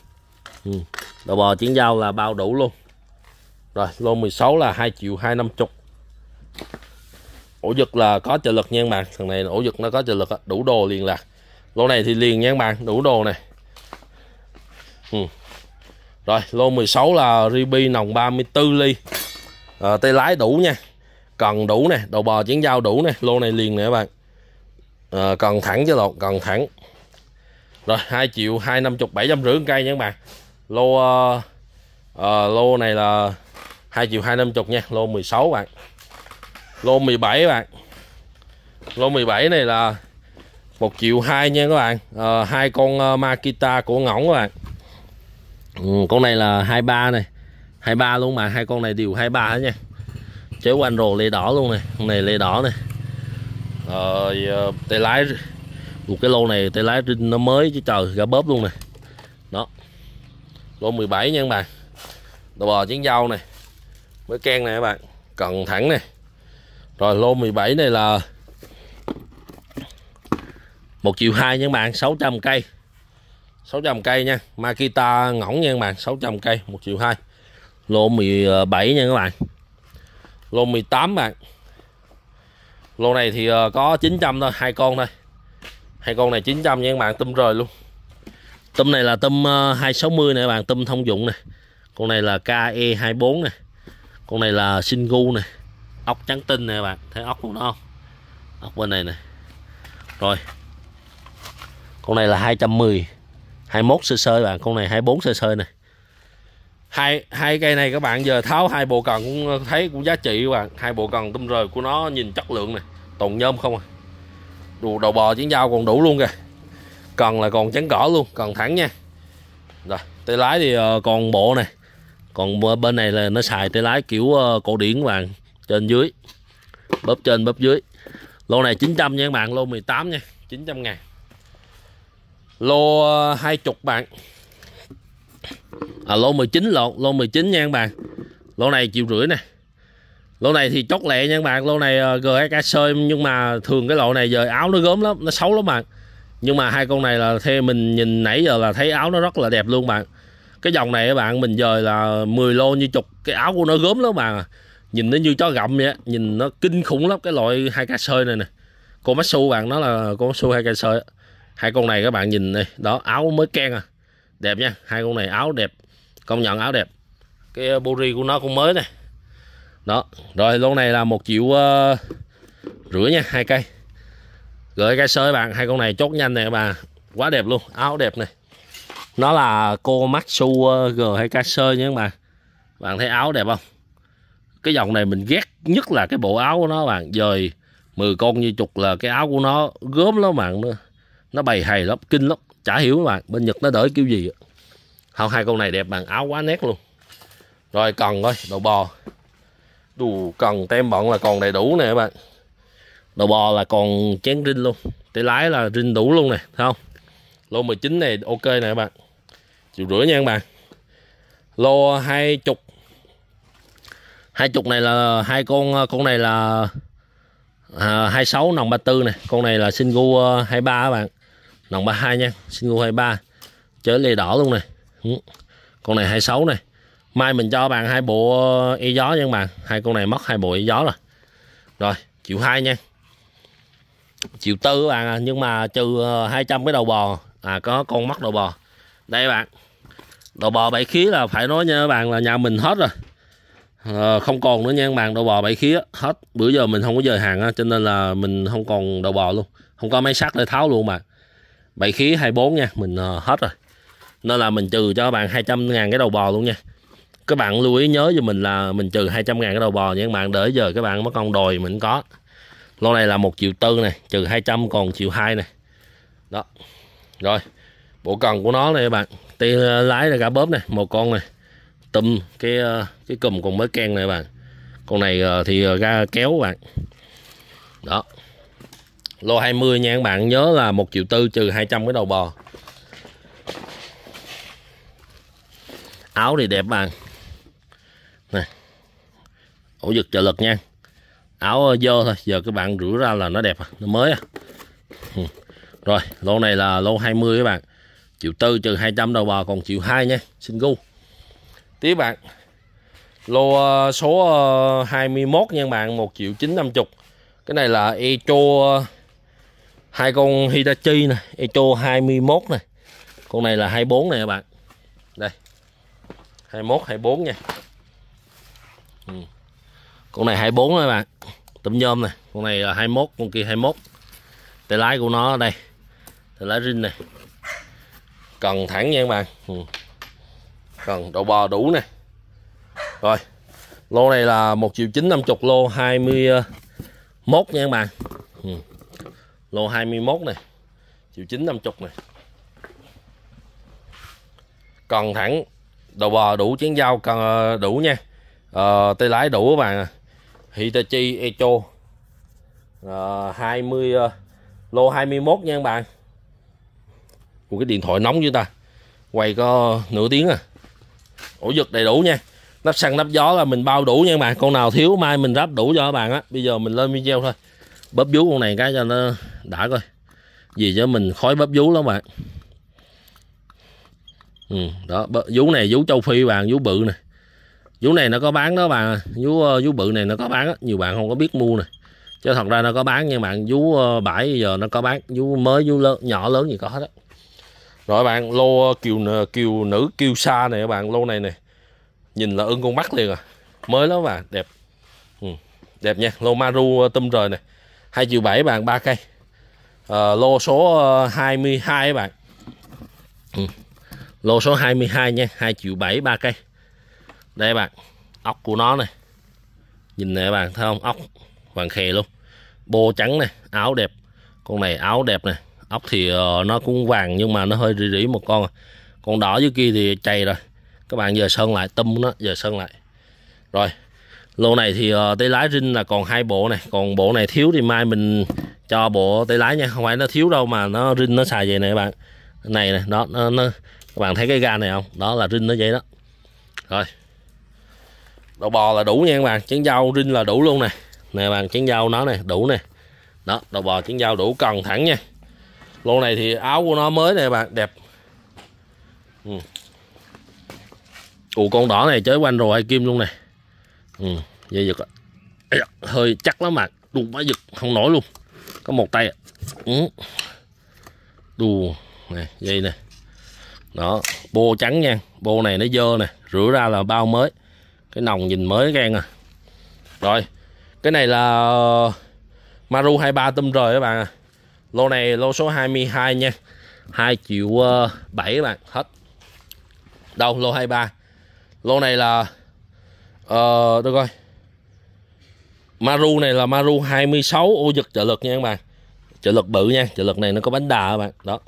ừ, đầu bò chiến giao là bao đủ luôn rồi lô 16 là 2 triệu 250 ổ giật là có trợ lực nha các bạn thằng này ổ giật nó có trợ lực đủ đồ liền lạc lô này thì liền nha các bạn đủ đồ này ừ. rồi lô 16 là ribi nòng 34 ly à, tay lái đủ nha cần đủ nè đầu bò chiến dao đủ nè lô này liền nè các bạn à, cần thẳng chứ lộn cần thẳng rồi 2 triệu 250 750 cây nha các bạn lô uh, uh, lô này là 2 triệu 250 nha lô 16 bạn lô 17 bạn lô 17 này là một triệu hai nha các bạn à, hai con ờ, Makita của ngỗng các bạn ừ, con này là 23 này 23 luôn mà hai con này đều 23 hết nha chế quanh rồ lê đỏ luôn này con này lê đỏ này rồi à, tay lái một cái lô này tay lái trinh nó mới chứ trời gã bóp luôn này đó lô 17 nha các bạn đồ bò chiến dao này mới can này các bạn cần thẳng này rồi lô 17 này là 1 triệu 2 nha các bạn 600 cây 600 cây nha Makita ngỗng nha các bạn 600 cây 1 triệu 2 Lô 17 nha các bạn Lô 18 bạn Lô này thì ờ, có 900 thôi hai con thôi hai con này 900 nha các bạn Tôm rồi luôn Tôm này là tôm 260 ờ, nè các bạn Tôm thông dụng nè Con này là KE24 nè Con này là Singu nè Ốc trắng tinh nè các bạn Thấy ốc của nó không Ốc bên này nè Rồi con này là 210 21 sơ sơ bạn con này 24 sơ sơ này hai hai cây này các bạn giờ tháo hai bộ cần cũng thấy cũng giá trị các bạn hai bộ cần tum rời của nó nhìn chất lượng này toàn nhôm không à đồ đầu bò chiến dao còn đủ luôn kìa cần là còn chắn cỏ luôn cần thẳng nha rồi tay lái thì ờ, còn bộ này còn bên này là nó xài tay lái kiểu ờ, cổ điển các bạn trên dưới bóp trên bóp dưới lô này 900 nha các bạn lô 18 nha 900 ngàn lô 20 ờ, bạn à, lô 19 lô lô 19 nha các bạn lô này triệu rưỡi nè lô này thì chót lẹ nha các bạn lô này ờ, GSK sơi nhưng mà thường cái lô này giờ áo nó gớm lắm nó xấu lắm bạn nhưng mà hai con này là theo mình nhìn nãy giờ là thấy áo nó rất là đẹp luôn bạn cái dòng này các bạn mình dời là 10 lô như chục cái áo của nó gớm lắm bạn à. nhìn nó như chó gặm vậy nhìn nó kinh khủng lắm cái loại hai ca sơi này nè cô Matsu bạn nó là cô Matsu hai ca sơi hai con này các bạn nhìn đây đó áo mới ken à đẹp nha hai con này áo đẹp công nhận áo đẹp cái ờ, buri của nó cũng mới này đó rồi lô này là một triệu uh, rưỡi nha hai cây gửi cái sới bạn hai con này chốt nhanh này bạn quá đẹp luôn áo đẹp này nó là cô maxu ờ, G hay Casio nha các bạn bạn thấy áo đẹp không cái dòng này mình ghét nhất là cái bộ áo của nó bạn dời 10 con như chục là cái áo của nó gớm lắm bạn nữa nó bày hày lắm kinh lắm chả hiểu mà bên nhật nó đỡ kiểu gì không hai con này đẹp bằng áo quá nét luôn rồi cần thôi đầu bò đủ cần tem bận là còn đầy đủ nè các bạn đầu bò là còn chén rinh luôn tay lái là rinh đủ luôn nè không lô 19 này ok nè các bạn triệu rưỡi nha các bạn lô hai chục hai chục này là hai con con này là à, hai sáu nòng ba tư này con này là sinh Singu 23 à, các bạn Lòng 32 nha Single 23 Chớ lê đỏ luôn này Con này 26 này Mai mình cho bạn hai bộ y gió nha bạn Hai con này mất hai bộ y gió rồi Rồi triệu 2 nha Triệu 4 bạn à. Nhưng mà trừ 200 ờ, cái đầu bò À có con mất đầu bò Đây bạn Đầu bò bảy khí là phải nói nha bạn là nhà mình hết rồi à, Không còn nữa nha bạn Đầu bò bảy khí hết Bữa giờ mình không có dời hàng Cho nên là mình không còn đầu bò luôn Không có máy sắt để tháo luôn bạn bảy khí 24 nha mình ờ, hết rồi nên là mình trừ cho các bạn 200 ngàn cái đầu bò luôn nha các bạn lưu ý nhớ cho mình là mình trừ 200 ngàn cái đầu bò nha các bạn để giờ các bạn mất con đồi mình có lô này là một triệu tư này trừ 200 còn triệu hai này đó rồi bộ cần của nó này các bạn tia ờ, lái là cả bóp này một con này tùm cái ờ, cái cùm còn mới ken này các bạn con này thì ra kéo các bạn đó lô 20 nha các bạn nhớ là 1 triệu tư trừ 200 cái đầu bò áo thì đẹp bạn nè ổ giật trợ lực nha áo ờ, dơ thôi giờ các bạn rửa ra là nó đẹp à, nó mới à. ừ, rồi lô này là lô 20 các bạn triệu tư trừ 200 đầu bò còn triệu 2 nha xin gu tiếp bạn lô ờ, số 21 ờ, nha bạn 1 triệu 950 cái này là Echo hai con Hitachi này Echo 21 này con này là 24 này các bạn đây 21 24 nha ừ. con này 24 các bạn tấm nhôm này con này là 21 con kia 21 tay lái của nó ở đây tay lái rin này cần thẳng nha các bạn ừ. cần đầu bò đủ này, rồi lô này là một triệu chín năm chục lô 21 ờ, nha các bạn ừ lô 21 này chiều 9 50 này còn thẳng đầu bò đủ chén dao cần ờ, đủ nha à, tay lái đủ các bạn à. Hitachi Echo à, ờ, 20 lô 21 nha các bạn một cái điện thoại nóng như ta quay có nửa tiếng à ổ giật đầy đủ nha nắp xăng nắp gió là mình bao đủ nha các bạn con nào thiếu mai mình ráp đủ cho các bạn á bây giờ mình lên video thôi bóp vú con này cái cho nó đã coi vì cho mình khói bắp vú lắm bạn ừ, đó vú này vú châu phi bạn vú bự này vú này nó có bán đó bạn vú ờ, vú bự này nó có bán đó. nhiều bạn không có biết mua này chứ thật ra nó có bán nha bạn vú ờ, bãi giờ nó có bán vú mới vú lớn, nhỏ lớn gì có hết á rồi bạn lô ờ, kiều kiều nữ kiều sa này các bạn lô này này nhìn là ưng con mắt liền à mới lắm bạn đẹp ừ. đẹp nha lô maru tâm rời này hai triệu bảy bạn ba cây à, lô số 22 ờ, các bạn ừ. lô số 22 nha 2 triệu 7 ba cây đây các bạn ốc của nó này nhìn nè các bạn thấy không ốc vàng khè luôn bô trắng này áo đẹp con này áo đẹp này ốc thì uh, nó cũng vàng nhưng mà nó hơi rỉ rỉ một con à. con đỏ dưới kia thì chày rồi các bạn giờ sơn lại tâm nó giờ sơn lại rồi lô này thì uh, tới lái rinh là còn hai bộ này còn bộ này thiếu thì mai mình cho bộ tay lái nha không phải nó thiếu đâu mà nó rin nó xài vậy nè các bạn này nè đó nó, nó các bạn thấy cái ga này không đó là rin nó vậy đó rồi đầu bò là đủ nha các bạn chén dao rin là đủ luôn nè nè bạn chén dao nó nè đủ nè đó đầu bò chén dao đủ cần thẳng nha lô này thì áo của nó mới nè bạn đẹp ừ. Ủa con đỏ này chơi quanh rồi kim luôn nè ừ, dây giật hơi chắc lắm bạn, đụng quá giật không nổi luôn có một tay ừ. đù này dây này đó bô trắng nha bô này nó dơ nè rửa ra là bao mới cái nòng nhìn mới gan à rồi cái này là ờ, Maru 23 tôm rồi các bạn à lô này lô số 22 nha 2 triệu 7 ờ, các bạn hết đâu lô 23 lô này là ờ uh, được rồi Maru này là Maru 26 ô giật trợ lực nha các bạn trợ lực bự nha trợ lực này nó có bánh đà các bạn đó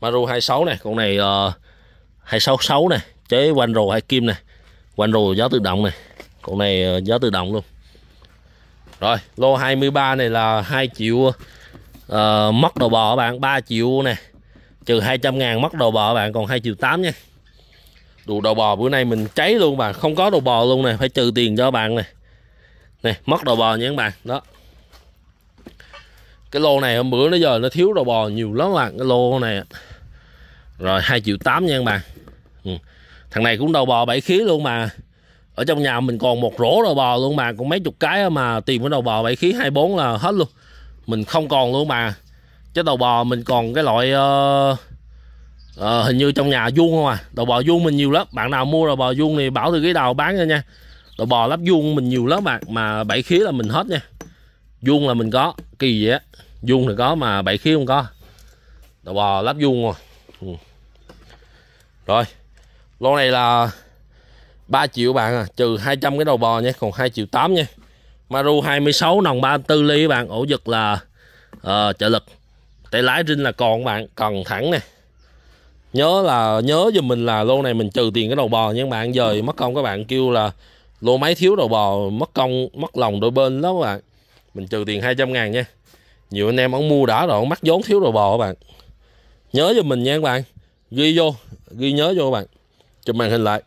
Maru 26 này con này ờ, uh, 266 này chế quanh rồ hai kim này quanh rồ gió tự động này con này uh, ờ, gió tự động luôn rồi lô 23 này là 2 triệu uh, mất đầu bò các bạn 3 triệu này, trừ 200 ngàn mất đầu bò các bạn còn 2 triệu 8 nha đủ đầu bò bữa nay mình cháy luôn bạn không có đầu bò luôn này phải trừ tiền cho bạn này này mất đầu bò nha các bạn đó cái lô này hôm bữa nó giờ nó thiếu đầu bò nhiều lắm bạn cái lô này rồi hai triệu tám nha các bạn ừ. thằng này cũng đầu bò bảy khí luôn mà ở trong nhà mình còn một rổ đầu bò luôn mà cũng mấy chục cái mà tìm cái đầu bò bảy khí 24 là hết luôn mình không còn luôn mà chứ đầu bò mình còn cái loại uh, uh, hình như trong nhà vuông không à đầu bò vuông mình nhiều lắm bạn nào mua đầu bò vuông thì bảo từ cái đầu bán ra nha đồ bò lắp vuông mình nhiều lắm bạn mà bảy khí là mình hết nha vuông là mình có kỳ vậy á vuông thì có mà bảy khí không có đồ bò lắp vuông rồi ừ. rồi lô này là 3 triệu bạn à trừ 200 cái đầu bò nha còn 2 triệu 8 nha Maru 26 nòng 34 ly các bạn ổ giật là uh, trợ lực tay lái rinh là còn bạn cần thẳng nè nhớ là nhớ giùm mình là lô này mình trừ tiền cái đầu bò nhưng bạn giờ mất công các bạn kêu là lô máy thiếu đầu bò mất công mất lòng đôi bên lắm các bạn mình trừ tiền 200 ngàn nha nhiều anh em ông mua đã rồi ông mắc vốn thiếu đầu bò các bạn nhớ cho mình nha các bạn ghi vô ghi nhớ vô các bạn chụp màn hình lại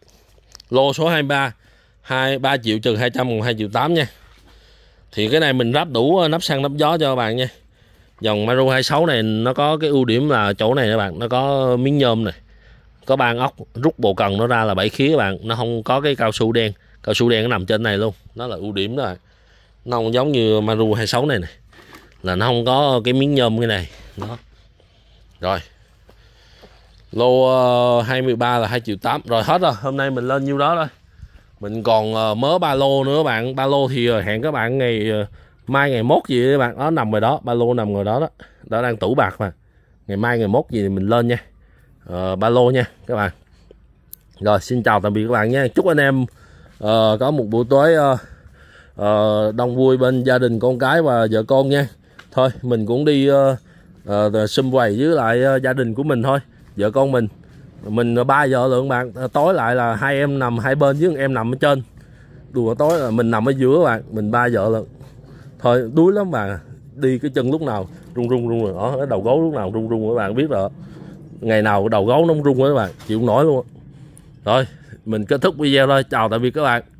lô số 23 23 triệu trừ 200 còn 2 triệu 8 nha thì cái này mình ráp đủ ờ, nắp xăng nắp gió cho các bạn nha dòng Maru 26 này nó có cái ưu điểm là chỗ này các bạn nó có miếng nhôm này có ban ốc rút bộ cần nó ra là bảy khí các bạn nó không có cái cao su đen cao su đen nó nằm trên này luôn nó là ưu điểm rồi nó không giống như Maru 26 này này là nó không có cái miếng nhôm cái này đó rồi lô 23 ờ, là 2 triệu 8 rồi hết rồi hôm nay mình lên nhiêu đó thôi mình còn ờ, mớ ba lô nữa bạn ba lô thì ờ, hẹn các bạn ngày mai ngày mốt gì các bạn nó nằm rồi đó ba lô nằm ngồi đó đó đó đang tủ bạc mà ngày mai ngày mốt gì thì mình lên nha ờ, ba lô nha các bạn rồi xin chào tạm biệt các bạn nha chúc anh em à, có một buổi tối à, à, đông vui bên gia đình con cái và vợ con nha thôi mình cũng đi à, à, xung quầy với lại à, gia đình của mình thôi vợ con mình mình ba vợ lượng bạn à, tối lại là hai em nằm hai bên với em nằm ở trên đùa tối là mình nằm ở giữa bạn mình ba vợ lận thôi đuối lắm bạn đi cái chân lúc nào rung rung rung rồi đó đầu gối lúc nào rung rung các bạn biết rồi ngày nào đầu gấu nó rung với các bạn chịu nổi luôn rồi mình kết thúc video thôi chào tạm biệt các bạn